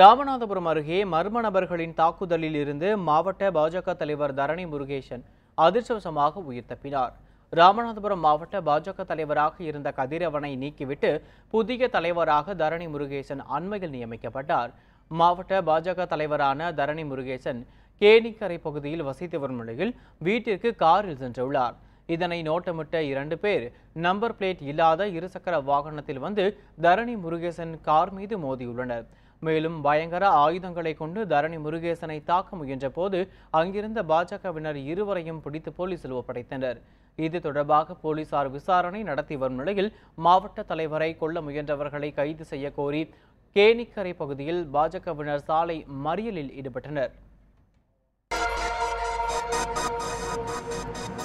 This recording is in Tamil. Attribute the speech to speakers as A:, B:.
A: ராமநாதபுரம் அருகே மர்ம நபர்களின் தாக்குதலில் இருந்து மாவட்ட பாஜக தலைவர் தரணி முருகேசன் அதிர்ஷ்டவசமாக உயிர் தப்பினார் ராமநாதபுரம் மாவட்ட பாஜக தலைவராக இருந்த கதிரவனை நீக்கிவிட்டு புதிய தலைவராக தரணி முருகேசன் அண்மையில் நியமிக்கப்பட்டார் மாவட்ட பாஜக தலைவரான தரணி முருகேசன் கேணிக்கரை பகுதியில் வசித்து வரும் நிலையில் வீட்டிற்கு காரில் சென்றுள்ளார் இதனை நோட்டமிட்ட இரண்டு பேர் நம்பர் பிளேட் இல்லாத இருசக்கர வாகனத்தில் வந்து தரணி முருகேசன் கார் மீது மோதியுள்ளனர் மேலும் பயங்கர ஆயுதங்களை கொண்டு தரணி முருகேசனை தாக்க முயன்றபோது அங்கிருந்த பாஜகவினர் இருவரையும் பிடித்து போலீசில் ஒப்படைத்தனர் இது தொடர்பாக போலீசார் விசாரணை நடத்தி வரும் நிலையில் மாவட்ட தலைவரை கொல்ல முயன்றவர்களை கைது செய்ய கோரி கேணிக்கரை பகுதியில் பாஜகவினர் சாலை மறியலில் ஈடுபட்டனர்